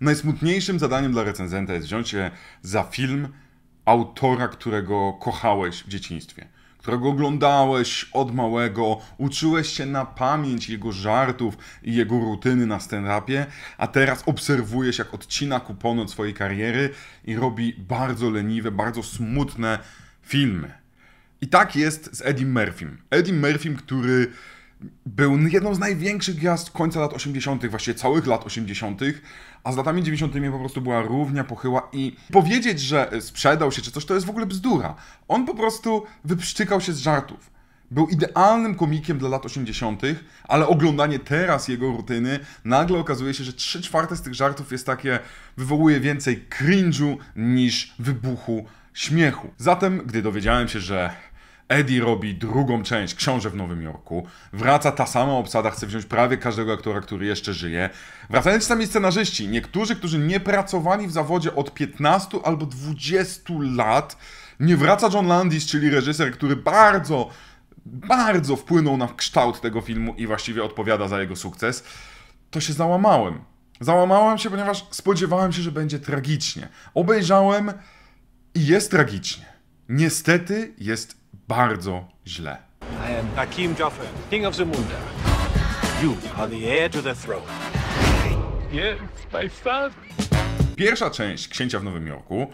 Najsmutniejszym zadaniem dla recenzenta jest wziąć się za film autora, którego kochałeś w dzieciństwie, którego oglądałeś od małego, uczyłeś się na pamięć jego żartów i jego rutyny na stand-upie, a teraz obserwujesz, jak odcina kupony od swojej kariery i robi bardzo leniwe, bardzo smutne filmy. I tak jest z Eddie Murphym. Eddie Murphym, który był jedną z największych gwiazd końca lat 80., właściwie całych lat 80., a z latami 90. po prostu była równia pochyła i powiedzieć, że sprzedał się czy coś, to jest w ogóle bzdura. On po prostu wyprztykał się z żartów. Był idealnym komikiem dla lat 80., ale oglądanie teraz jego rutyny nagle okazuje się, że 3 czwarte z tych żartów jest takie, wywołuje więcej cringe'u niż wybuchu śmiechu. Zatem, gdy dowiedziałem się, że Eddie robi drugą część Książę w Nowym Jorku. Wraca ta sama obsada, chce wziąć prawie każdego aktora, który jeszcze żyje. Wracają ci sami scenarzyści. Niektórzy, którzy nie pracowali w zawodzie od 15 albo 20 lat. Nie wraca John Landis, czyli reżyser, który bardzo, bardzo wpłynął na kształt tego filmu i właściwie odpowiada za jego sukces. To się załamałem. Załamałem się, ponieważ spodziewałem się, że będzie tragicznie. Obejrzałem i jest tragicznie. Niestety jest bardzo źle. I am Hakim Jaffer, King of Zamunda. You are the heir to the throne. Yes, my son. Pierwsza część Księcia w Nowym Jorku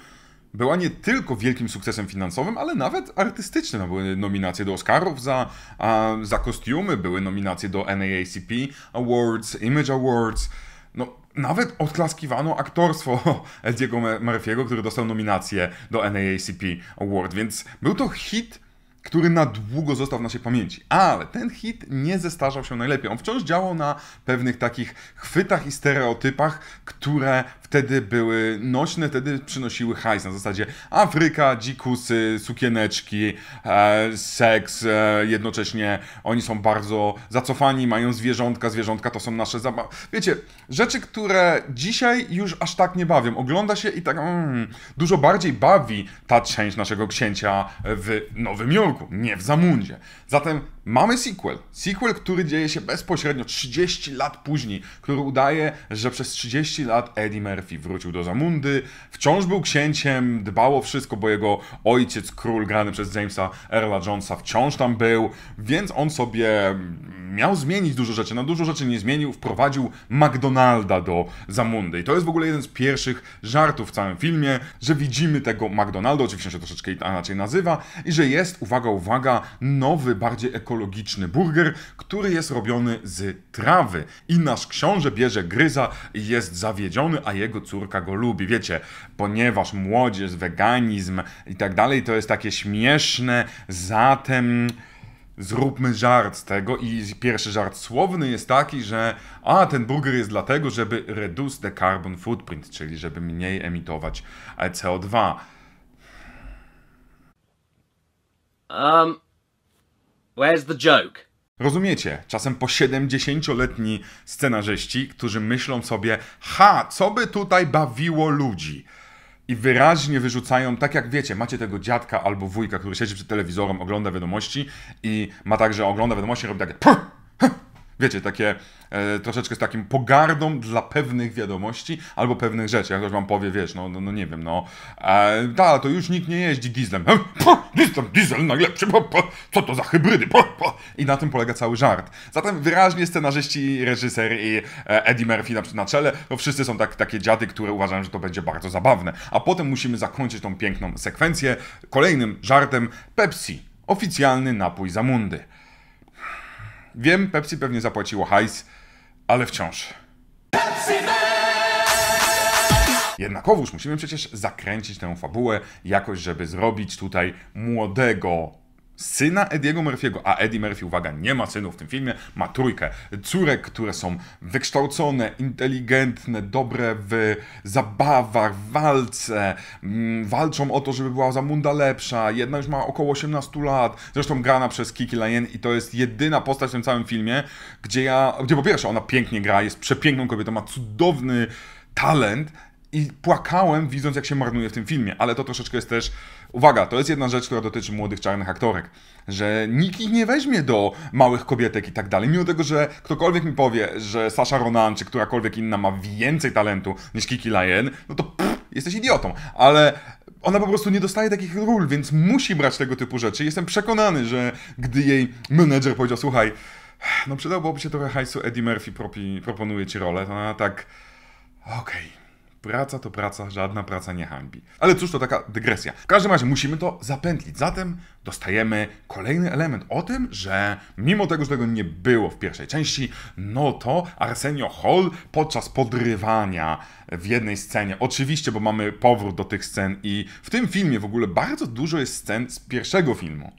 była nie tylko wielkim sukcesem finansowym, ale nawet artystycznym. No, były nominacje do Oscarów za, a, za kostiumy, były nominacje do NAACP Awards, Image Awards. No, nawet odklaskiwano aktorstwo Ediego Murphy'ego, który dostał nominację do NAACP Award, więc był to hit który na długo został w naszej pamięci. Ale ten hit nie zestarzał się najlepiej. On wciąż działał na pewnych takich chwytach i stereotypach, które wtedy były nośne, wtedy przynosiły hajs na zasadzie Afryka, dzikusy, sukieneczki, e, seks, e, jednocześnie oni są bardzo zacofani, mają zwierzątka, zwierzątka to są nasze zabawy. Wiecie, rzeczy, które dzisiaj już aż tak nie bawią. Ogląda się i tak mm, dużo bardziej bawi ta część naszego księcia w Nowym Jorku nie w Zamundzie. Zatem Mamy sequel. Sequel, który dzieje się bezpośrednio 30 lat później, który udaje, że przez 30 lat Eddie Murphy wrócił do Zamundy, wciąż był księciem, dbało o wszystko, bo jego ojciec, król grany przez Jamesa Earla Jonesa, wciąż tam był, więc on sobie miał zmienić dużo rzeczy. No dużo rzeczy nie zmienił, wprowadził McDonalda do Zamundy. I to jest w ogóle jeden z pierwszych żartów w całym filmie, że widzimy tego McDonalda, oczywiście się troszeczkę inaczej nazywa, i że jest, uwaga, uwaga, nowy, bardziej ekonomiczny ekologiczny burger, który jest robiony z trawy. I nasz książę bierze gryza i jest zawiedziony, a jego córka go lubi. Wiecie, ponieważ młodzież, weganizm i tak dalej to jest takie śmieszne, zatem zróbmy żart z tego i pierwszy żart słowny jest taki, że a ten burger jest dlatego, żeby reduce the carbon footprint, czyli żeby mniej emitować CO2. Um, Where's the joke? Rozumiecie, czasem po 70-letni scenarzyści, którzy myślą sobie, ha, co by tutaj bawiło ludzi? i wyraźnie wyrzucają, tak jak wiecie, macie tego dziadka albo wujka, który siedzi przed telewizorem, ogląda wiadomości i ma także ogląda wiadomości robi tak. Wiecie, takie e, troszeczkę z takim pogardą dla pewnych wiadomości albo pewnych rzeczy. Jak ktoś wam powie, wiesz, no, no, no nie wiem, no. E, da, to już nikt nie jeździ dieslem. Hm, diesel, diesel najlepszy, co to za hybrydy? Po, po. I na tym polega cały żart. Zatem wyraźnie scenarzyści, reżyser i e, Eddie Murphy na, na czele, to wszyscy są tak, takie dziady, które uważają, że to będzie bardzo zabawne. A potem musimy zakończyć tą piękną sekwencję kolejnym żartem Pepsi. Oficjalny napój za mundy. Wiem, Pepsi pewnie zapłaciło hajs, ale wciąż. Pepsi Jednakowoż musimy przecież zakręcić tę fabułę jakoś, żeby zrobić tutaj młodego syna Ediego Murphy'ego, a Eddie Murphy, uwaga, nie ma synu w tym filmie, ma trójkę córek, które są wykształcone, inteligentne, dobre w zabawach, w walce, mm, walczą o to, żeby była za lepsza, jedna już ma około 18 lat, zresztą grana przez Kiki Lane i to jest jedyna postać w tym całym filmie, gdzie ja, gdzie po pierwsze ona pięknie gra, jest przepiękną kobietą, ma cudowny talent i płakałem widząc jak się marnuje w tym filmie, ale to troszeczkę jest też Uwaga, to jest jedna rzecz, która dotyczy młodych czarnych aktorek, że nikt ich nie weźmie do małych kobietek i tak dalej, mimo tego, że ktokolwiek mi powie, że Sasha Ronan czy którakolwiek inna ma więcej talentu niż Kiki Lion, no to pff, jesteś idiotą, ale ona po prostu nie dostaje takich ról, więc musi brać tego typu rzeczy. Jestem przekonany, że gdy jej menedżer powiedział, słuchaj, no przydałoby się trochę hajsu, Eddie Murphy propi, proponuje ci rolę, to ona tak, okej. Okay Praca to praca, żadna praca nie hańbi. Ale cóż, to taka dygresja. W każdym razie musimy to zapętlić. Zatem dostajemy kolejny element o tym, że mimo tego, że tego nie było w pierwszej części, no to Arsenio Hall podczas podrywania w jednej scenie, oczywiście, bo mamy powrót do tych scen i w tym filmie w ogóle bardzo dużo jest scen z pierwszego filmu.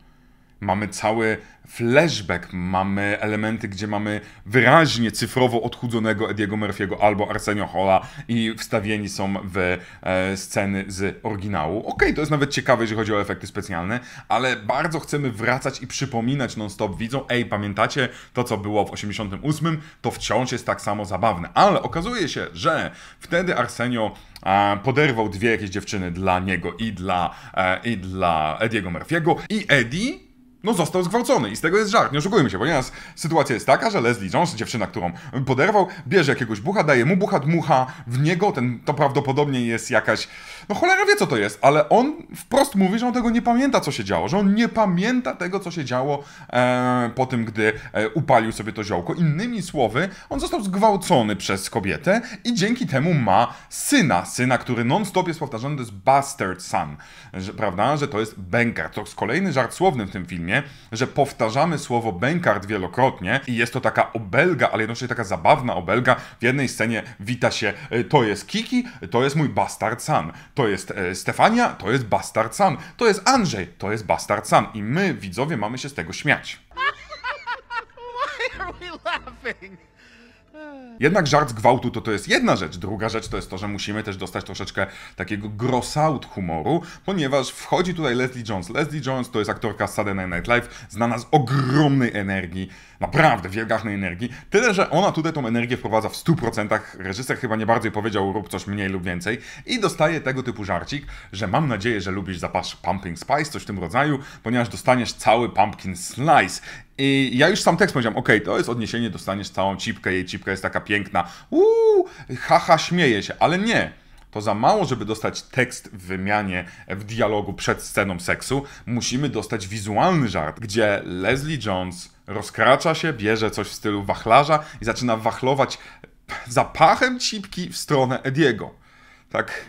Mamy cały flashback, mamy elementy, gdzie mamy wyraźnie cyfrowo odchudzonego Ediego Murphy'ego albo Arsenio Hola i wstawieni są w e, sceny z oryginału. Okej, okay, to jest nawet ciekawe, jeżeli chodzi o efekty specjalne, ale bardzo chcemy wracać i przypominać non-stop widzom, ej, pamiętacie to, co było w 88? To wciąż jest tak samo zabawne. Ale okazuje się, że wtedy Arsenio e, poderwał dwie jakieś dziewczyny dla niego i dla, e, i dla Ediego Murphy'ego i Eddie no został zgwałcony i z tego jest żart, nie oszukujmy się, ponieważ sytuacja jest taka, że Leslie Jones, dziewczyna, którą poderwał, bierze jakiegoś bucha, daje mu bucha, dmucha w niego, ten, to prawdopodobnie jest jakaś, no cholera wie co to jest, ale on wprost mówi, że on tego nie pamięta, co się działo, że on nie pamięta tego, co się działo e, po tym, gdy e, upalił sobie to ziołko. Innymi słowy, on został zgwałcony przez kobietę i dzięki temu ma syna, syna, który non-stop jest powtarzany, to jest bastard son, że, prawda, że to jest banker To jest kolejny żart słowny w tym filmie, że powtarzamy słowo bankard wielokrotnie i jest to taka obelga, ale jednocześnie taka zabawna obelga. W jednej scenie wita się e, to jest Kiki, to jest mój bastard san. To jest e, Stefania, to jest bastard san. To jest Andrzej, to jest bastard san. I my, widzowie, mamy się z tego śmiać. Why are we laughing? Jednak żart z gwałtu to to jest jedna rzecz. Druga rzecz to jest to, że musimy też dostać troszeczkę takiego grosaut humoru, ponieważ wchodzi tutaj Leslie Jones. Leslie Jones to jest aktorka z Saturday Night Live, znana z ogromnej energii naprawdę wielgachnej energii. Tyle, że ona tutaj tą energię wprowadza w 100%. Reżyser chyba nie bardziej powiedział rób coś mniej lub więcej i dostaje tego typu żarcik, że mam nadzieję, że lubisz zapas Pumping Spice, coś w tym rodzaju, ponieważ dostaniesz cały Pumpkin Slice. I ja już sam tekst powiedziałem, ok, to jest odniesienie, dostaniesz całą cipkę, jej cipka jest taka piękna, uuu, haha, śmieje się, ale nie. To za mało, żeby dostać tekst w wymianie, w dialogu przed sceną seksu. Musimy dostać wizualny żart, gdzie Leslie Jones Rozkracza się, bierze coś w stylu wachlarza i zaczyna wachlować zapachem cipki w stronę Ediego. Tak.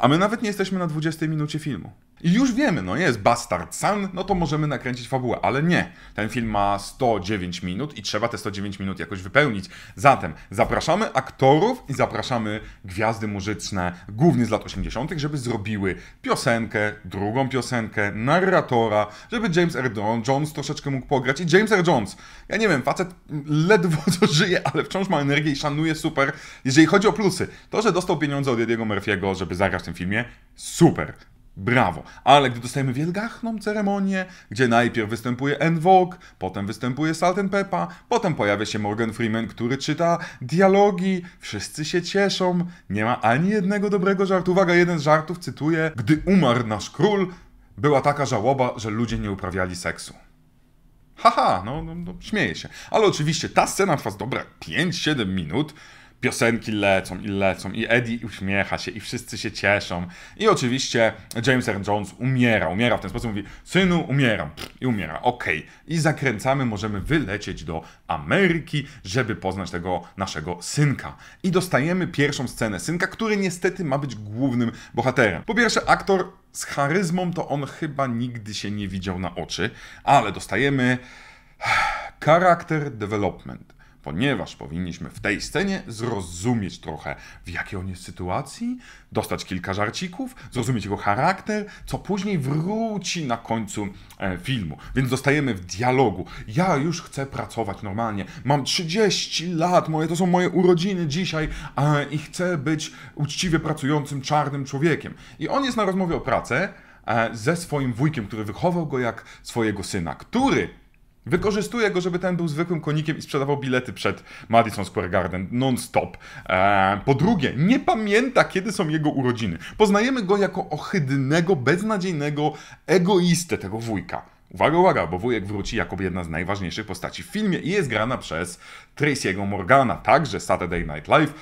A my nawet nie jesteśmy na 20 minucie filmu. I już wiemy, no jest Bastard Sun, no to możemy nakręcić fabułę, ale nie. Ten film ma 109 minut i trzeba te 109 minut jakoś wypełnić. Zatem zapraszamy aktorów i zapraszamy gwiazdy muzyczne, głównie z lat 80., żeby zrobiły piosenkę, drugą piosenkę, narratora, żeby James R. Jones troszeczkę mógł pograć. I James R. Jones, ja nie wiem, facet ledwo co żyje, ale wciąż ma energię i szanuje super. Jeżeli chodzi o plusy, to, że dostał pieniądze od Ediego Murphy'ego, żeby zagrać w tym filmie, super. Brawo. Ale gdy dostajemy wielgachną ceremonię, gdzie najpierw występuje En Vogue, potem występuje Salt and potem pojawia się Morgan Freeman, który czyta dialogi, wszyscy się cieszą, nie ma ani jednego dobrego żartu. Uwaga, jeden z żartów cytuję: Gdy umarł nasz król, była taka żałoba, że ludzie nie uprawiali seksu. Haha, no, no, no śmieję się. Ale oczywiście ta scena trwa dobre 5-7 minut, piosenki lecą i lecą i Eddie uśmiecha się i wszyscy się cieszą. I oczywiście James R. Jones umiera, umiera w ten sposób, mówi synu umieram Pff, i umiera, okej. Okay. I zakręcamy, możemy wylecieć do Ameryki, żeby poznać tego naszego synka. I dostajemy pierwszą scenę synka, który niestety ma być głównym bohaterem. Po pierwsze aktor z charyzmą to on chyba nigdy się nie widział na oczy, ale dostajemy character development ponieważ powinniśmy w tej scenie zrozumieć trochę, w jakiej on jest sytuacji, dostać kilka żarcików, zrozumieć jego charakter, co później wróci na końcu e, filmu. Więc dostajemy w dialogu. Ja już chcę pracować normalnie. Mam 30 lat, moje to są moje urodziny dzisiaj i chcę być uczciwie pracującym czarnym człowiekiem. I on jest na rozmowie o pracę e, ze swoim wujkiem, który wychował go jak swojego syna, który Wykorzystuje go, żeby ten był zwykłym konikiem i sprzedawał bilety przed Madison Square Garden non-stop. Eee, po drugie, nie pamięta, kiedy są jego urodziny. Poznajemy go jako ohydnego, beznadziejnego egoistę tego wujka. Uwaga, uwaga, bo wujek wróci jako jedna z najważniejszych postaci w filmie i jest grana przez Tracy'ego Morgana, także Saturday Night Live.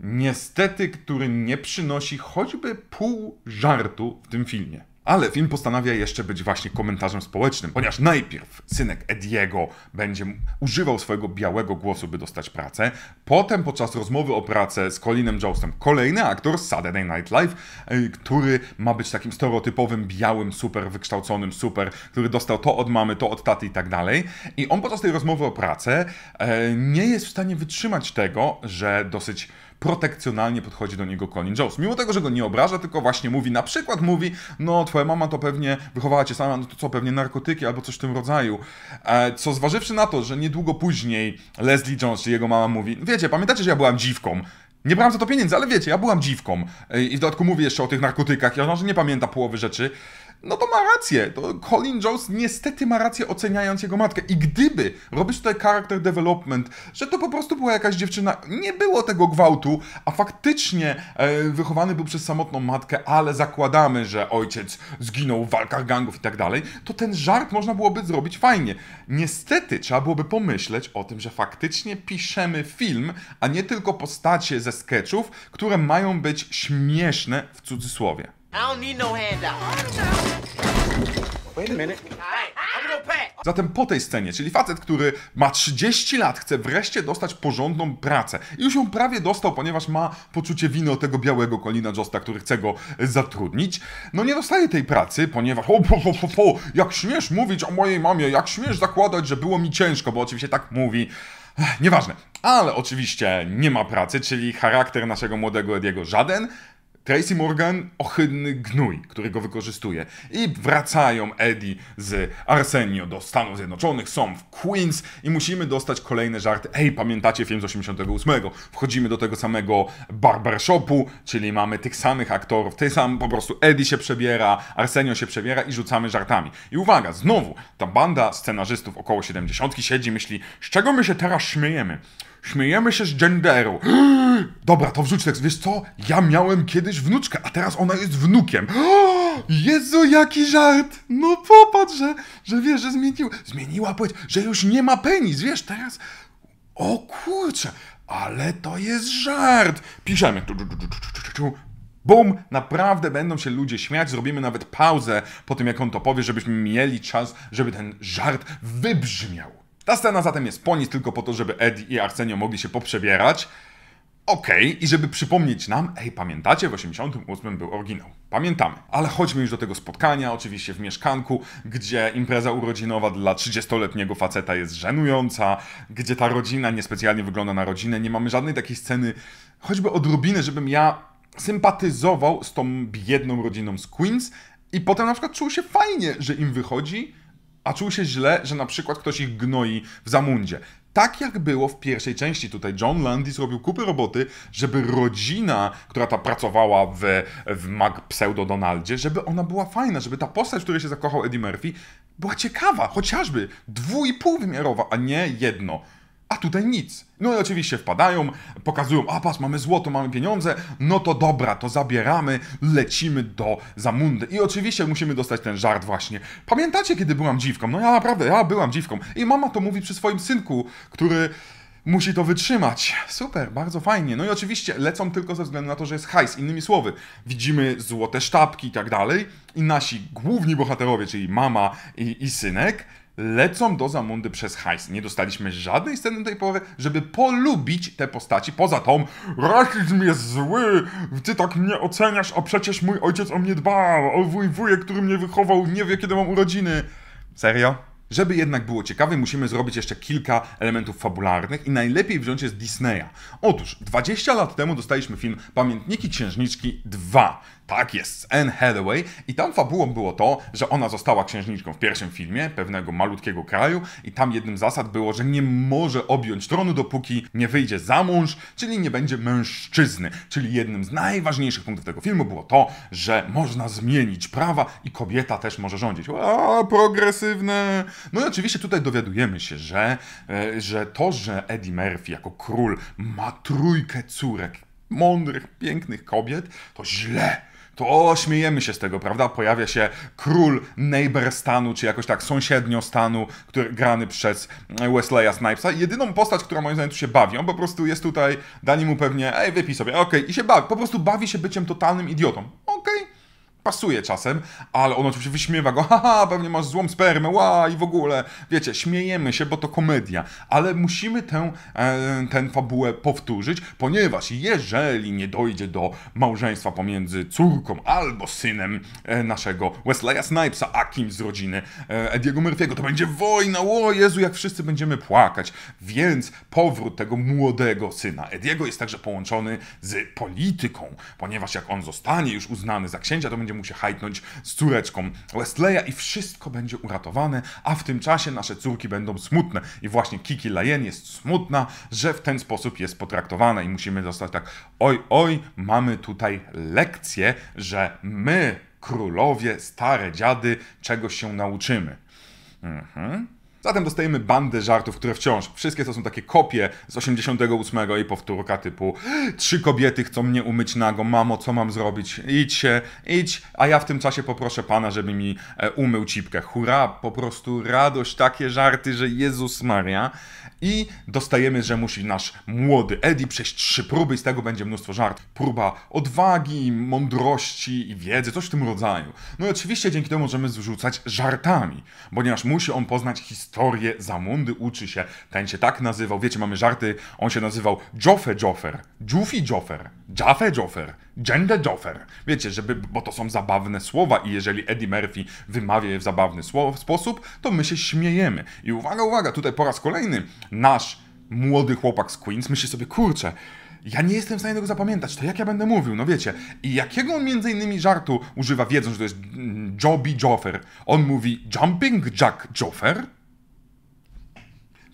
Niestety, który nie przynosi choćby pół żartu w tym filmie. Ale film postanawia jeszcze być właśnie komentarzem społecznym, ponieważ najpierw synek Ediego będzie używał swojego białego głosu, by dostać pracę. Potem podczas rozmowy o pracę z Colinem Joustem kolejny aktor z Saturday Night Live, e, który ma być takim stereotypowym białym super, wykształconym super, który dostał to od mamy, to od taty i tak dalej. I on podczas tej rozmowy o pracę e, nie jest w stanie wytrzymać tego, że dosyć protekcjonalnie podchodzi do niego Colin Jones. Mimo tego, że go nie obraża, tylko właśnie mówi, na przykład mówi, no twoja mama to pewnie wychowała cię sama, no to co, pewnie narkotyki albo coś w tym rodzaju. E, co zważywszy na to, że niedługo później Leslie Jones, czy jego mama mówi, wiecie, pamiętacie, że ja byłam dziwką, nie brałam za to pieniędzy, ale wiecie, ja byłam dziwką. E, I w dodatku mówi jeszcze o tych narkotykach. Ja że nie pamięta połowy rzeczy no to ma rację. To Colin Jones niestety ma rację oceniając jego matkę. I gdyby robić tutaj character development, że to po prostu była jakaś dziewczyna, nie było tego gwałtu, a faktycznie e, wychowany był przez samotną matkę, ale zakładamy, że ojciec zginął w walkach gangów i tak dalej, to ten żart można byłoby zrobić fajnie. Niestety trzeba byłoby pomyśleć o tym, że faktycznie piszemy film, a nie tylko postacie ze sketchów, które mają być śmieszne w cudzysłowie. I don't need no Wait a minute. Zatem po tej scenie, czyli facet, który ma 30 lat, chce wreszcie dostać porządną pracę i już ją prawie dostał, ponieważ ma poczucie winy o tego białego kolina Josta, który chce go zatrudnić, no nie dostaje tej pracy, ponieważ o, po, po, po, jak śmiesz mówić o mojej mamie, jak śmiesz zakładać, że było mi ciężko, bo oczywiście tak mówi. Nieważne, ale oczywiście nie ma pracy, czyli charakter naszego młodego Ediego żaden, Tracy Morgan, ohydny gnój, który go wykorzystuje. I wracają Eddie z Arsenio do Stanów Zjednoczonych, są w Queens i musimy dostać kolejny żart. Ej, pamiętacie film z 88? Wchodzimy do tego samego barbershopu, czyli mamy tych samych aktorów, ty sam po prostu Eddie się przebiera, Arsenio się przebiera i rzucamy żartami. I uwaga, znowu, ta banda scenarzystów około 70 siedzi, myśli, z czego my się teraz śmiejemy? Śmiejemy się z genderu. Dobra, to wrzuć tekst. Wiesz co? Ja miałem kiedyś wnuczkę, a teraz ona jest wnukiem. Jezu, jaki żart! No popatrz, że, że wiesz, że zmienił, zmieniła płeć, że już nie ma penis, wiesz, teraz... O kurczę, ale to jest żart! Piszemy. Bum, naprawdę będą się ludzie śmiać. Zrobimy nawet pauzę po tym, jak on to powie, żebyśmy mieli czas, żeby ten żart wybrzmiał. Ta scena zatem jest po nic tylko po to, żeby Eddie i Arsenio mogli się poprzebierać. Okej, okay, i żeby przypomnieć nam, ej, pamiętacie, w 88 był oryginał. Pamiętamy. Ale chodźmy już do tego spotkania, oczywiście w mieszkanku, gdzie impreza urodzinowa dla 30-letniego faceta jest żenująca, gdzie ta rodzina niespecjalnie wygląda na rodzinę, nie mamy żadnej takiej sceny, choćby odrobiny, żebym ja sympatyzował z tą biedną rodziną z Queens i potem na przykład czuł się fajnie, że im wychodzi, a czuł się źle, że na przykład ktoś ich gnoi w Zamundzie. Tak jak było w pierwszej części tutaj. John Landis robił kupy roboty, żeby rodzina, która ta pracowała w, w mag pseudo Donaldzie, żeby ona była fajna, żeby ta postać, w której się zakochał Eddie Murphy, była ciekawa, chociażby dwu i a nie jedno a tutaj nic. No i oczywiście wpadają, pokazują, a pas, mamy złoto, mamy pieniądze, no to dobra, to zabieramy, lecimy do Zamundy. I oczywiście musimy dostać ten żart właśnie. Pamiętacie, kiedy byłam dziwką? No ja naprawdę, ja byłam dziwką. I mama to mówi przy swoim synku, który musi to wytrzymać. Super, bardzo fajnie. No i oczywiście lecą tylko ze względu na to, że jest hajs. Innymi słowy, widzimy złote sztabki i tak dalej. I nasi główni bohaterowie, czyli mama i, i synek, lecą do Zamundy przez hajs. Nie dostaliśmy żadnej sceny tej połowy, żeby polubić te postaci. Poza tą, rasizm jest zły, ty tak mnie oceniasz, a przecież mój ojciec o mnie dbał, o mój wujek, który mnie wychował, nie wie kiedy mam urodziny. Serio? Żeby jednak było ciekawe, musimy zrobić jeszcze kilka elementów fabularnych i najlepiej wziąć je z Disneya. Otóż 20 lat temu dostaliśmy film Pamiętniki Księżniczki 2. Tak jest, Anne Hathaway. I tam fabułą było to, że ona została księżniczką w pierwszym filmie pewnego malutkiego kraju i tam jednym z zasad było, że nie może objąć tronu, dopóki nie wyjdzie za mąż, czyli nie będzie mężczyzny. Czyli jednym z najważniejszych punktów tego filmu było to, że można zmienić prawa i kobieta też może rządzić. A, progresywne! No i oczywiście tutaj dowiadujemy się, że, e, że to, że Eddie Murphy jako król ma trójkę córek, mądrych, pięknych kobiet, to źle to o, śmiejemy się z tego, prawda? Pojawia się król neighbor stanu, czy jakoś tak sąsiednio stanu, który grany przez Wesleya Snipesa. Jedyną postać, która moim zdaniem tu się bawi, on po prostu jest tutaj, dani mu pewnie, ej, wypij sobie, okej, okay. i się bawi, po prostu bawi się byciem totalnym idiotą pasuje czasem, ale on oczywiście wyśmiewa go, haha, pewnie masz złą spermę, ła i w ogóle, wiecie, śmiejemy się, bo to komedia, ale musimy tę, e, tę fabułę powtórzyć, ponieważ jeżeli nie dojdzie do małżeństwa pomiędzy córką albo synem e, naszego Wesleya Snipesa, a kimś z rodziny e, Ediego Murphy'ego, to będzie wojna, o Jezu, jak wszyscy będziemy płakać, więc powrót tego młodego syna Ediego jest także połączony z polityką, ponieważ jak on zostanie już uznany za księcia, to będzie będzie mu się hajtnąć z córeczką Westleya i wszystko będzie uratowane, a w tym czasie nasze córki będą smutne. I właśnie Kiki Lajen jest smutna, że w ten sposób jest potraktowana i musimy zostać tak, oj, oj, mamy tutaj lekcję, że my, królowie, stare dziady, czegoś się nauczymy. Mhm. Zatem dostajemy bandę żartów, które wciąż, wszystkie to są takie kopie z 88 i powtórka typu trzy kobiety chcą mnie umyć nago, mamo, co mam zrobić? Idź się, idź, a ja w tym czasie poproszę pana, żeby mi e, umył cipkę. Hurra, po prostu radość, takie żarty, że Jezus Maria. I dostajemy, że musi nasz młody Eddie przejść trzy próby i z tego będzie mnóstwo żart, Próba odwagi, mądrości i wiedzy, coś w tym rodzaju. No i oczywiście dzięki temu możemy zrzucać żartami, ponieważ musi on poznać historię Zamundy, uczy się, ten się tak nazywał, wiecie, mamy żarty, on się nazywał Joffe Joffer, Juffy Joffer, Jaffe Joffer, Gender Joffer. Wiecie, żeby, bo to są zabawne słowa i jeżeli Eddie Murphy wymawia je w zabawny sposób, to my się śmiejemy. I uwaga, uwaga, tutaj po raz kolejny nasz młody chłopak z Queens myśli sobie, kurczę, ja nie jestem w stanie tego zapamiętać, to jak ja będę mówił, no wiecie. I jakiego on między innymi żartu używa, wiedząc, że to jest Joby Joffer? On mówi Jumping Jack Joffer?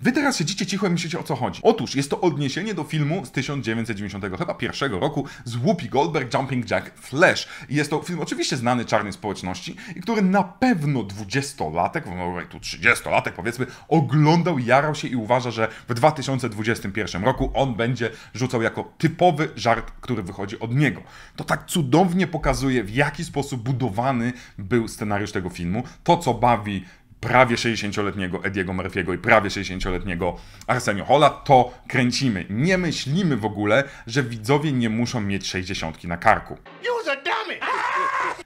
Wy teraz siedzicie cicho i myślicie o co chodzi. Otóż jest to odniesienie do filmu z 1990 chyba pierwszego roku z Whoopi Goldberg Jumping Jack Flash. Jest to film oczywiście znany czarnej społeczności i który na pewno 20 latek, może no tu 30 latek, powiedzmy, oglądał, jarał się i uważa, że w 2021 roku on będzie rzucał jako typowy żart, który wychodzi od niego. To tak cudownie pokazuje, w jaki sposób budowany był scenariusz tego filmu, to co bawi prawie 60-letniego Ediego Murphy'ego i prawie 60-letniego Arsenio Hola, to kręcimy. Nie myślimy w ogóle, że widzowie nie muszą mieć 60 na karku.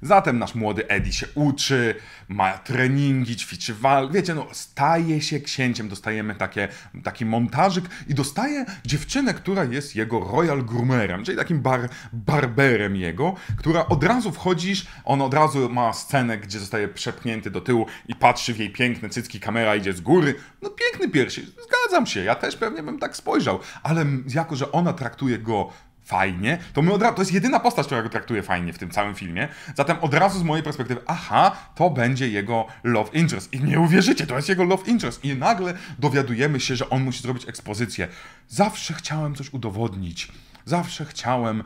Zatem nasz młody Eddie się uczy, ma treningi, ćwiczy wal. Wiecie, no, staje się księciem. Dostajemy takie, taki montażyk i dostaje dziewczynę, która jest jego royal groomerem, czyli takim bar, barberem jego, która od razu wchodzisz, on od razu ma scenę, gdzie zostaje przepchnięty do tyłu i patrzy w jej piękne cycki, kamera idzie z góry. No piękny piersi, zgadzam się, ja też pewnie bym tak spojrzał, ale jako, że ona traktuje go fajnie, to my od razu, to jest jedyna postać, która go traktuje fajnie w tym całym filmie, zatem od razu z mojej perspektywy, aha, to będzie jego love interest i nie uwierzycie, to jest jego love interest i nagle dowiadujemy się, że on musi zrobić ekspozycję. Zawsze chciałem coś udowodnić, zawsze chciałem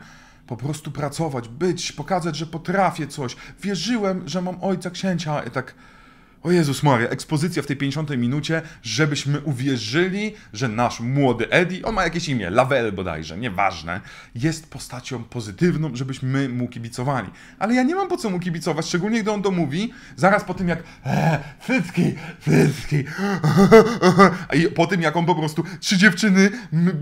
po prostu pracować, być, pokazać, że potrafię coś, wierzyłem, że mam ojca księcia i tak... O Jezus Maria, ekspozycja w tej 50 minucie, żebyśmy uwierzyli, że nasz młody Eddie, on ma jakieś imię, Lavel bodajże, nieważne, jest postacią pozytywną, żebyśmy mu kibicowali. Ale ja nie mam po co mu kibicować, szczególnie gdy on to mówi, zaraz po tym jak eee, cycki, cycki, i po tym jak on po prostu trzy dziewczyny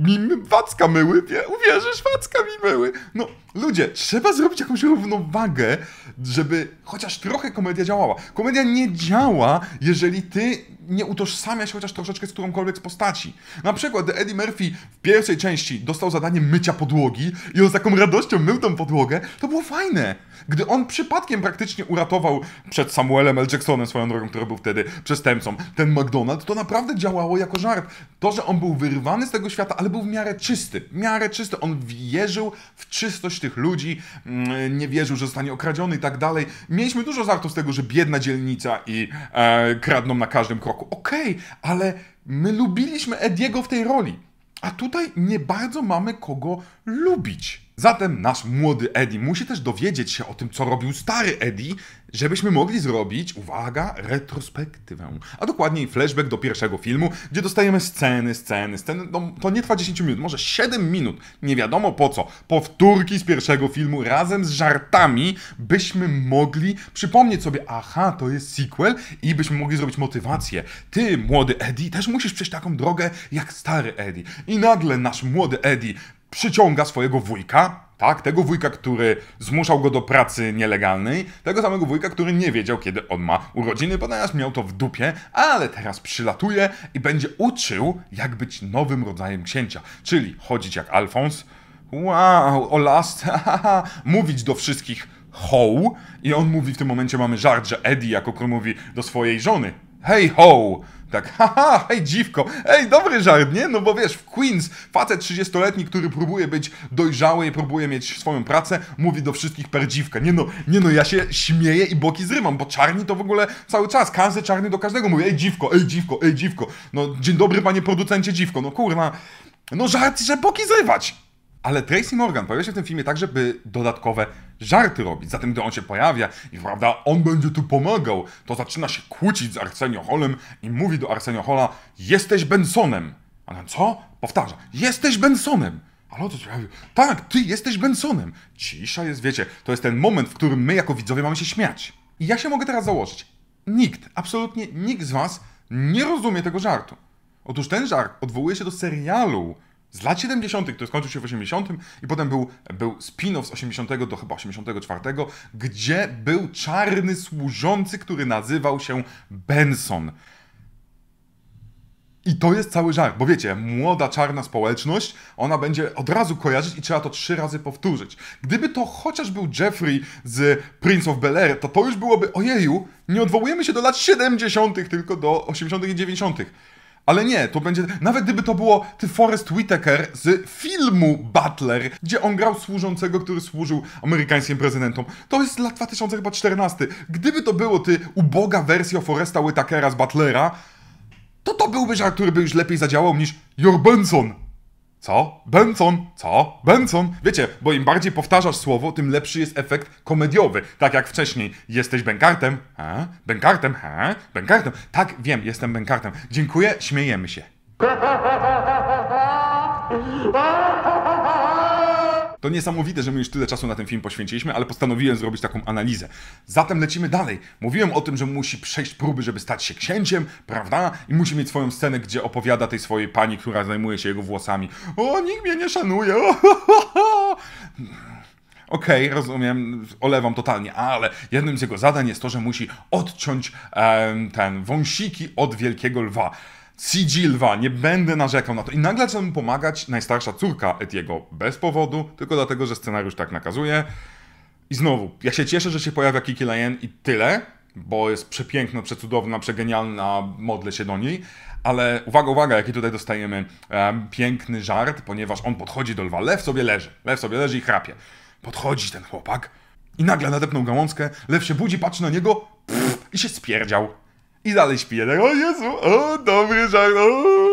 mi wacka myły, wie, uwierzysz, wacka mi myły. No, ludzie, trzeba zrobić jakąś równowagę, żeby chociaż trochę komedia działała. Komedia nie działa działa, jeżeli ty nie utożsamia chociaż troszeczkę z którąkolwiek z postaci. Na przykład gdy Eddie Murphy w pierwszej części dostał zadanie mycia podłogi i on z taką radością mył tą podłogę, to było fajne. Gdy on przypadkiem praktycznie uratował przed Samuelem L. Jacksonem swoją drogą, który był wtedy przestępcą, ten McDonald, to naprawdę działało jako żart. To, że on był wyrwany z tego świata, ale był w miarę czysty, w miarę czysty. On wierzył w czystość tych ludzi, mm, nie wierzył, że zostanie okradziony i tak dalej. Mieliśmy dużo żartów z tego, że biedna dzielnica i e, kradną na każdym kroku. Okej, okay, ale my lubiliśmy Ediego w tej roli. A tutaj nie bardzo mamy kogo lubić. Zatem nasz młody Eddie musi też dowiedzieć się o tym, co robił stary Eddie żebyśmy mogli zrobić, uwaga, retrospektywę, a dokładniej flashback do pierwszego filmu, gdzie dostajemy sceny, sceny, sceny, no, to nie trwa 10 minut, może 7 minut, nie wiadomo po co, powtórki z pierwszego filmu razem z żartami, byśmy mogli przypomnieć sobie, aha, to jest sequel i byśmy mogli zrobić motywację. Ty, młody Eddie, też musisz przejść taką drogę jak stary Eddie. I nagle nasz młody Eddie przyciąga swojego wujka, tak, tego wujka, który zmuszał go do pracy nielegalnej, tego samego wujka, który nie wiedział, kiedy on ma urodziny, ponieważ miał to w dupie, ale teraz przylatuje i będzie uczył, jak być nowym rodzajem księcia, czyli chodzić jak Alfons, wow, o last, haha, mówić do wszystkich ho i on mówi w tym momencie, mamy żart, że Eddie jako król mówi do swojej żony, hey ho, tak, haha, hej dziwko, ej, dobry żart, nie? No bo wiesz, w Queens facet 30-letni, który próbuje być dojrzały, próbuje mieć swoją pracę, mówi do wszystkich per dziwka. Nie no, nie no, ja się śmieję i boki zrywam, bo czarni to w ogóle cały czas, każdy czarny do każdego mówi, ej dziwko, ej dziwko, ej dziwko. No, dzień dobry panie producencie dziwko, no kurwa. No żart, że boki zrywać. Ale Tracy Morgan pojawia się w tym filmie tak, żeby dodatkowe żarty robić. Zatem gdy on się pojawia i prawda, on będzie tu pomagał, to zaczyna się kłócić z Arsenio Holem i mówi do Arsenio Hola, jesteś Bensonem. A on co? Powtarza, jesteś Bensonem. Ale o co Tak, ty jesteś Bensonem. Cisza jest, wiecie, to jest ten moment, w którym my jako widzowie mamy się śmiać. I ja się mogę teraz założyć. Nikt, absolutnie nikt z was nie rozumie tego żartu. Otóż ten żart odwołuje się do serialu z lat 70., który skończył się w 80., i potem był, był spin-off z 80 do chyba 84, gdzie był czarny służący, który nazywał się Benson. I to jest cały żart, bo wiecie, młoda czarna społeczność, ona będzie od razu kojarzyć i trzeba to trzy razy powtórzyć. Gdyby to chociaż był Jeffrey z Prince of Bel Air, to to już byłoby ojeju, nie odwołujemy się do lat 70., tylko do 80. i 90. Ale nie, to będzie. Nawet gdyby to było ty Forrest Whitaker z filmu Butler, gdzie on grał służącego, który służył amerykańskim prezydentom. To jest lat 2014. Gdyby to było ty uboga wersja Forresta Whitakera z Butlera, to to byłby żart, który by już lepiej zadziałał niż Your Benson co? Benson? Co? Benson? Wiecie, bo im bardziej powtarzasz słowo, tym lepszy jest efekt komediowy. Tak jak wcześniej. Jesteś Benkartem? Ha? Benkartem? Ha? Benkartem? Tak, wiem, jestem Benkartem. Dziękuję, śmiejemy się. To niesamowite, że my już tyle czasu na ten film poświęciliśmy, ale postanowiłem zrobić taką analizę. Zatem lecimy dalej. Mówiłem o tym, że musi przejść próby, żeby stać się księciem, prawda? I musi mieć swoją scenę, gdzie opowiada tej swojej pani, która zajmuje się jego włosami. O, nikt mnie nie szanuje. O, Okej, okay, rozumiem, olewam totalnie, ale jednym z jego zadań jest to, że musi odciąć um, ten wąsiki od wielkiego lwa. Sigilwa, nie będę narzekał na to. I nagle zaczyna mu pomagać najstarsza córka Etiego, bez powodu, tylko dlatego, że scenariusz tak nakazuje. I znowu, ja się cieszę, że się pojawia Kiki Lane i tyle, bo jest przepiękna, przecudowna, przegenialna, modlę się do niej. Ale uwaga, uwaga, jaki tutaj dostajemy um, piękny żart, ponieważ on podchodzi do lwa, lew sobie leży, lew sobie leży i chrapie. Podchodzi ten chłopak i nagle nadepnął gałązkę, lew się budzi, patrzy na niego pff, i się spierdział. I dalej śpię. Tak, o Jezu, o dobry żart, o.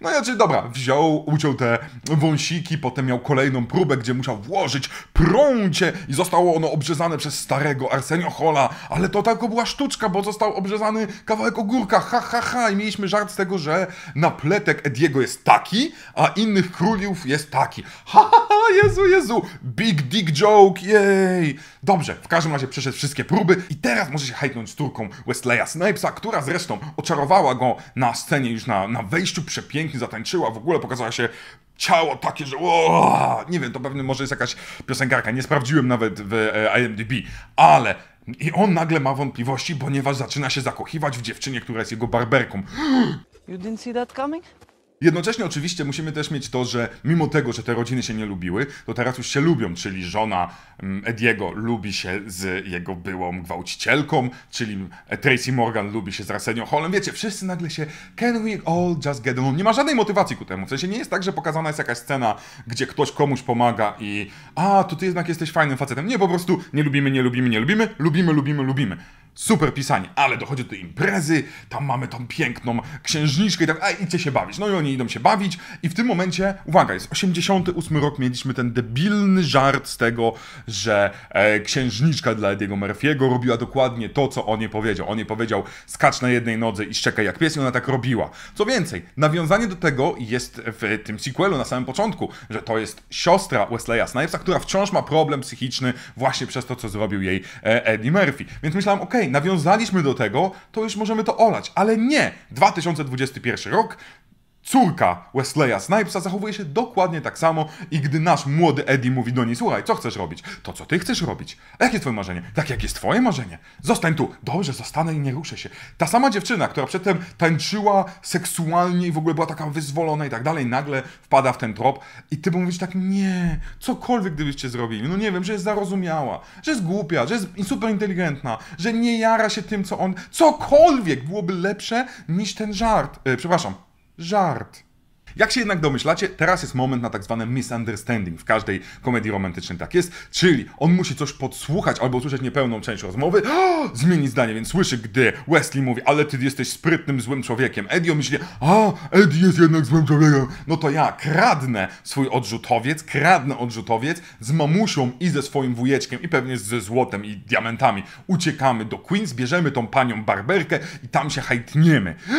No i znaczy, dobra, wziął, uciął te wąsiki, potem miał kolejną próbę, gdzie musiał włożyć prącie i zostało ono obrzezane przez starego Arseniochola, ale to tylko była sztuczka, bo został obrzezany kawałek ogórka, ha, ha, ha, i mieliśmy żart z tego, że napletek Ediego jest taki, a innych króliów jest taki. Ha, ha, ha, Jezu, Jezu, big dick joke, jej! Dobrze, w każdym razie przeszedł wszystkie próby i teraz może się hajtnąć z turką Westleya Snipesa, która zresztą oczarowała go na scenie już na, na wejściu przepięknie pięknie zatańczyła, w ogóle pokazała się ciało takie, że o, nie wiem, to pewnie może jest jakaś piosenkarka, nie sprawdziłem nawet w e, IMDb, ale i on nagle ma wątpliwości, ponieważ zaczyna się zakochiwać w dziewczynie, która jest jego barberką. You didn't see that coming? Jednocześnie oczywiście musimy też mieć to, że mimo tego, że te rodziny się nie lubiły, to teraz już się lubią, czyli żona mm, Ediego lubi się z jego byłą gwałcicielką, czyli e, Tracy Morgan lubi się z Arsenio Hallem. Wiecie, wszyscy nagle się can we all just get on? Nie ma żadnej motywacji ku temu. W sensie nie jest tak, że pokazana jest jakaś scena, gdzie ktoś komuś pomaga i a, to ty jednak jesteś fajnym facetem. Nie, po prostu nie lubimy, nie lubimy, nie lubimy, lubimy, lubimy, lubimy super pisanie, ale dochodzi do imprezy, tam mamy tą piękną księżniczkę i tak, a idźcie się bawić. No i oni idą się bawić i w tym momencie, uwaga, jest 88 rok, mieliśmy ten debilny żart z tego, że e, księżniczka dla Ediego Murphy'ego robiła dokładnie to, co on jej powiedział. On jej powiedział, skacz na jednej nodze i szczekaj jak pies i ona tak robiła. Co więcej, nawiązanie do tego jest w tym sequelu na samym początku, że to jest siostra Wesleya Snipesa, która wciąż ma problem psychiczny właśnie przez to, co zrobił jej e, Eddie Murphy. Więc myślałem, okej, okay, nawiązaliśmy do tego, to już możemy to olać. Ale nie! 2021 rok, córka Wesleya Snipesa zachowuje się dokładnie tak samo i gdy nasz młody Eddie mówi do niej, słuchaj, co chcesz robić? To co ty chcesz robić? Jakie twoje marzenie? Tak, jakie jest twoje marzenie? Zostań tu. Dobrze, zostanę i nie ruszę się. Ta sama dziewczyna, która przedtem tańczyła seksualnie i w ogóle była taka wyzwolona i tak dalej, nagle wpada w ten trop i ty mówisz tak, nie, cokolwiek gdybyście zrobili, no nie wiem, że jest zarozumiała, że jest głupia, że jest super inteligentna, że nie jara się tym, co on, cokolwiek byłoby lepsze niż ten żart, e, przepraszam, Żart. Jak się jednak domyślacie, teraz jest moment na tak zwane misunderstanding. W każdej komedii romantycznej tak jest, czyli on musi coś podsłuchać albo usłyszeć niepełną część rozmowy, o, zmieni zdanie, więc słyszy, gdy Wesley mówi, ale ty jesteś sprytnym, złym człowiekiem. Eddie myśli, a, Eddie jest jednak złym człowiekiem. No to ja kradnę swój odrzutowiec, kradnę odrzutowiec z mamusią i ze swoim wujeczkiem i pewnie ze złotem i diamentami. Uciekamy do Queens, bierzemy tą panią Barberkę i tam się hajtniemy.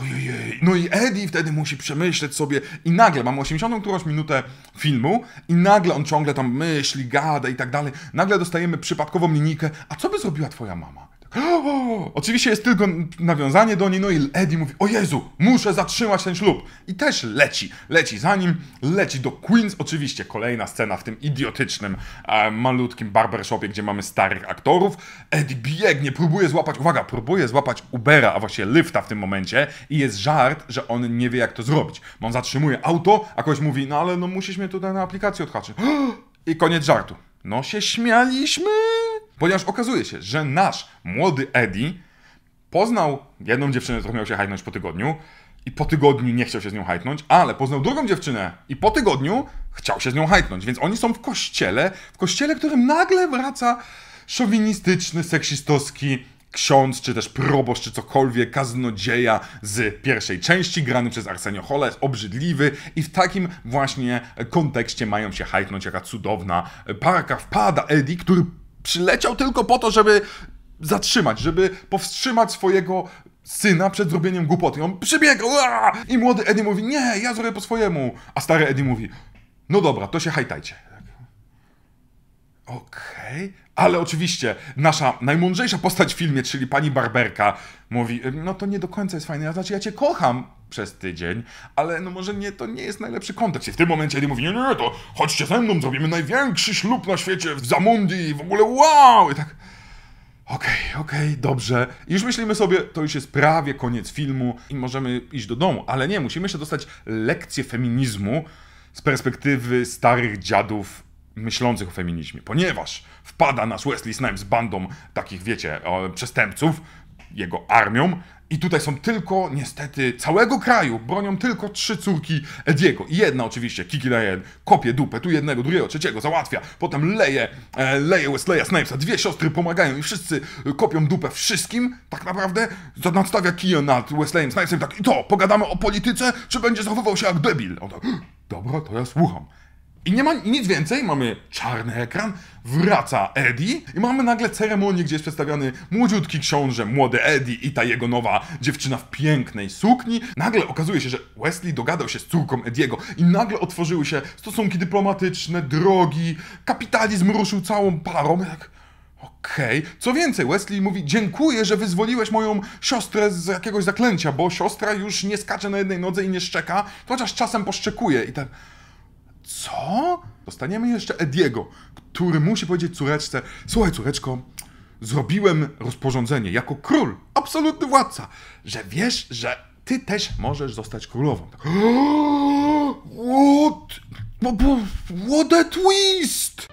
Ojej, no i Eddie wtedy musi przemyśleć, obejrzeć sobie i nagle mam 80 którąś minutę filmu i nagle on ciągle tam myśli, gada i tak dalej. Nagle dostajemy przypadkową linijkę, a co by zrobiła twoja mama? O, oczywiście jest tylko nawiązanie do niej, no i Eddie mówi, o Jezu, muszę zatrzymać ten ślub. I też leci, leci za nim, leci do Queens, oczywiście kolejna scena w tym idiotycznym, e, malutkim barbershopie, gdzie mamy starych aktorów. Eddie biegnie, próbuje złapać, uwaga, próbuje złapać Ubera, a właściwie lifta w tym momencie i jest żart, że on nie wie jak to zrobić. On zatrzymuje auto, a ktoś mówi, no ale no musisz mnie tutaj na aplikację odhaczyć. I koniec żartu. No się śmialiśmy! Ponieważ okazuje się, że nasz młody Eddie poznał jedną dziewczynę, którą miał się hajnąć po tygodniu i po tygodniu nie chciał się z nią hajtnąć, ale poznał drugą dziewczynę i po tygodniu chciał się z nią hajtnąć, więc oni są w kościele, w kościele, którym nagle wraca szowinistyczny, seksistowski ksiądz, czy też proboszcz, czy cokolwiek, kaznodzieja z pierwszej części, grany przez Arsenio Hola, jest obrzydliwy i w takim właśnie kontekście mają się hajtnąć, jaka cudowna parka wpada Eddie, który przyleciał tylko po to, żeby zatrzymać, żeby powstrzymać swojego syna przed zrobieniem głupoty. On przybiegł aaa! i młody Eddie mówi, nie, ja zrobię po swojemu. A stary Eddie mówi, no dobra, to się hajtajcie. Tak. Okej, okay. Ale oczywiście nasza najmądrzejsza postać w filmie, czyli pani Barberka, mówi, no to nie do końca jest fajne, ja znaczy ja cię kocham przez tydzień, ale no może nie, to nie jest najlepszy kontekst. I w tym momencie kiedy mówi, nie, nie, to chodźcie ze mną, zrobimy największy ślub na świecie w Zamundi i w ogóle wow! I tak... Okej, okay, okej, okay, dobrze. I już myślimy sobie, to już jest prawie koniec filmu i możemy iść do domu, ale nie, musimy jeszcze dostać lekcję feminizmu z perspektywy starych dziadów myślących o feminizmie, ponieważ wpada nasz Wesley Snipes z bandą takich, wiecie, przestępców, jego armią. I tutaj są tylko, niestety, całego kraju bronią tylko trzy córki Ediego. I jedna oczywiście, Kiki daje, kopie dupę, tu jednego, drugiego, trzeciego, załatwia. Potem leje, e, leje Westleya Snipesa, dwie siostry pomagają i wszyscy kopią dupę wszystkim, tak naprawdę. Nadstawia kije nad Wesleyem Snipesem tak i to, pogadamy o polityce, czy będzie zachowywał się jak debil. On tak, dobra, to ja słucham. I nie ma nic więcej, mamy czarny ekran, wraca Eddie i mamy nagle ceremonię, gdzie jest przedstawiany młodziutki książę, młody Eddie i ta jego nowa dziewczyna w pięknej sukni. Nagle okazuje się, że Wesley dogadał się z córką Ediego i nagle otworzyły się stosunki dyplomatyczne, drogi, kapitalizm ruszył całą parą. Tak, Okej. Okay. Co więcej, Wesley mówi: Dziękuję, że wyzwoliłeś moją siostrę z jakiegoś zaklęcia, bo siostra już nie skacze na jednej nodze i nie szczeka, chociaż czasem poszczekuje. I tak. Co? Dostaniemy jeszcze Ediego, który musi powiedzieć córeczce: Słuchaj, córeczko, zrobiłem rozporządzenie jako król, absolutny władca, że wiesz, że ty też możesz zostać królową. What? No what a twist!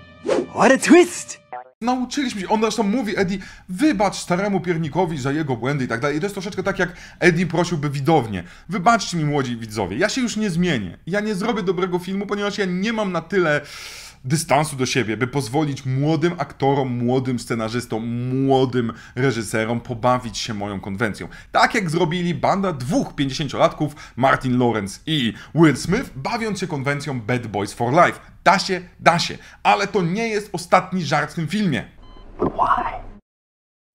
What a twist! Nauczyliśmy się, on zresztą mówi Eddie, wybacz staremu piernikowi za jego błędy i tak dalej. I to jest troszeczkę tak, jak Eddie prosiłby widownię. Wybaczcie mi, młodzi widzowie, ja się już nie zmienię. Ja nie zrobię dobrego filmu, ponieważ ja nie mam na tyle dystansu do siebie, by pozwolić młodym aktorom, młodym scenarzystom, młodym reżyserom pobawić się moją konwencją. Tak jak zrobili banda dwóch 50-latków, Martin Lawrence i Will Smith, bawiąc się konwencją Bad Boys for Life. Da się, da się, ale to nie jest ostatni żart w tym filmie. Why?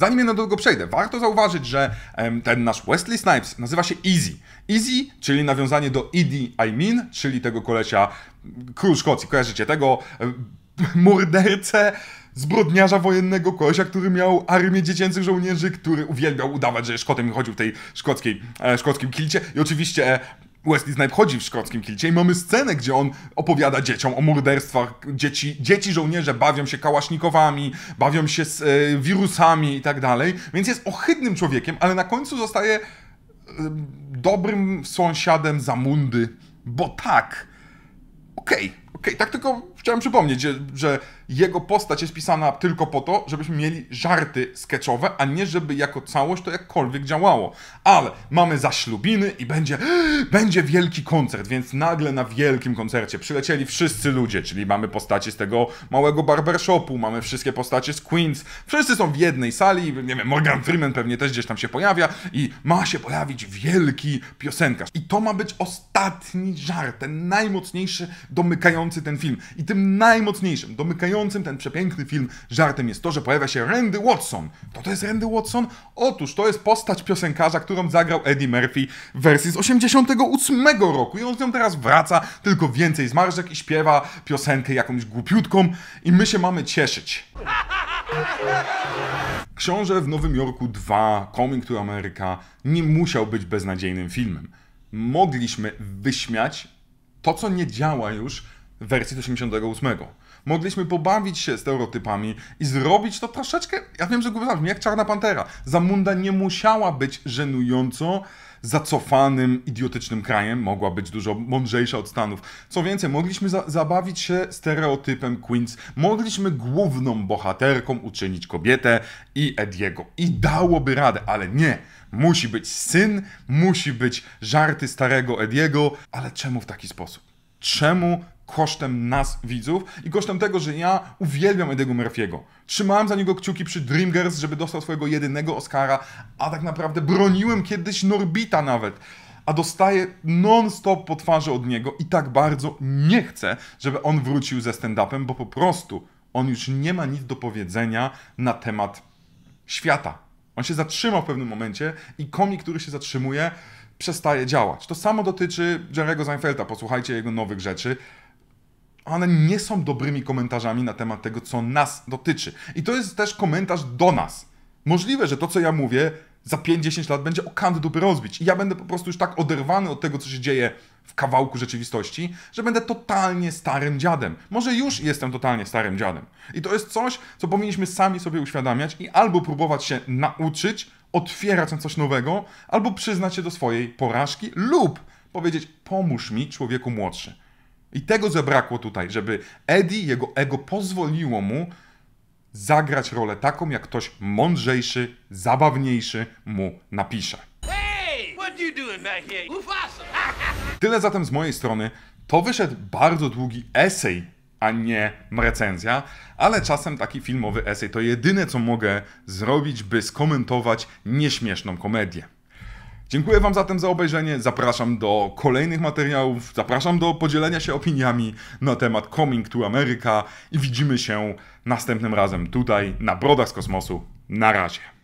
Zanim jednak do tego przejdę, warto zauważyć, że ten nasz Wesley Snipes nazywa się Easy. Easy, czyli nawiązanie do Idi I mean, czyli tego kolesia król Szkocji, kojarzycie tego mordercę, zbrodniarza wojennego, kolesia, który miał armię dziecięcych żołnierzy, który uwielbiał udawać, że Szkotem chodził w tej szkockiej, e, szkockim kilcie. I oczywiście e, Wesley Snipe chodzi w szkockim kilcie i mamy scenę, gdzie on opowiada dzieciom o morderstwach. Dzieci, dzieci żołnierze bawią się kałasznikowami, bawią się z, e, wirusami i tak dalej, więc jest ohydnym człowiekiem, ale na końcu zostaje e, dobrym sąsiadem Zamundy, bo tak. Okej, okay okay, tak tylko chciałem przypomnieć, że, że, jego postać jest pisana tylko po to, żebyśmy mieli żarty sketchowe, a nie żeby jako całość to jakkolwiek działało. Ale mamy zaślubiny i będzie, będzie wielki koncert, więc nagle na wielkim koncercie przylecieli wszyscy ludzie, czyli mamy postacie z tego małego barbershopu, mamy wszystkie postacie z Queens, wszyscy są w jednej sali, nie wiem, Morgan Freeman pewnie też gdzieś tam się pojawia i ma się pojawić wielki piosenkarz. I to ma być ostatni żart, ten najmocniejszy, domykający domykający ten film i tym najmocniejszym, domykającym ten przepiękny film żartem jest to, że pojawia się Randy Watson. To to jest Randy Watson? Otóż to jest postać piosenkarza, którą zagrał Eddie Murphy w wersji z 88 roku i on z nią teraz wraca, tylko więcej zmarszek i śpiewa piosenkę jakąś głupiutką i my się mamy cieszyć. Książę w Nowym Jorku 2, Coming to America nie musiał być beznadziejnym filmem. Mogliśmy wyśmiać to, co nie działa już wersji 88. Mogliśmy pobawić się stereotypami i zrobić to troszeczkę, ja wiem, że głupio jak Czarna Pantera. Zamunda nie musiała być żenująco zacofanym, idiotycznym krajem, mogła być dużo mądrzejsza od Stanów. Co więcej, mogliśmy za zabawić się stereotypem Queens, mogliśmy główną bohaterką uczynić kobietę i Ediego. I dałoby radę, ale nie. Musi być syn, musi być żarty starego Ediego, ale czemu w taki sposób? Czemu kosztem nas, widzów i kosztem tego, że ja uwielbiam Ediego Murphy'ego. Trzymałem za niego kciuki przy Dreamgirls, żeby dostał swojego jedynego Oscara, a tak naprawdę broniłem kiedyś Norbita nawet a dostaję non-stop po twarzy od niego i tak bardzo nie chcę, żeby on wrócił ze stand-upem, bo po prostu on już nie ma nic do powiedzenia na temat świata. On się zatrzymał w pewnym momencie i komik, który się zatrzymuje, przestaje działać. To samo dotyczy Jerego Seinfelda, posłuchajcie jego nowych rzeczy one nie są dobrymi komentarzami na temat tego, co nas dotyczy. I to jest też komentarz do nas. Możliwe, że to, co ja mówię, za 5-10 lat będzie o kant dupy rozbić. I ja będę po prostu już tak oderwany od tego, co się dzieje w kawałku rzeczywistości, że będę totalnie starym dziadem. Może już jestem totalnie starym dziadem. I to jest coś, co powinniśmy sami sobie uświadamiać i albo próbować się nauczyć, otwierać na coś nowego, albo przyznać się do swojej porażki lub powiedzieć: pomóż mi, człowieku młodszy. I tego zabrakło tutaj, żeby Eddie, jego ego pozwoliło mu zagrać rolę taką, jak ktoś mądrzejszy, zabawniejszy mu napisze. Tyle zatem z mojej strony. To wyszedł bardzo długi esej, a nie recenzja, ale czasem taki filmowy esej to jedyne, co mogę zrobić, by skomentować nieśmieszną komedię. Dziękuję Wam zatem za obejrzenie. Zapraszam do kolejnych materiałów. Zapraszam do podzielenia się opiniami na temat Coming to America i widzimy się następnym razem tutaj na Brodach z Kosmosu. Na razie.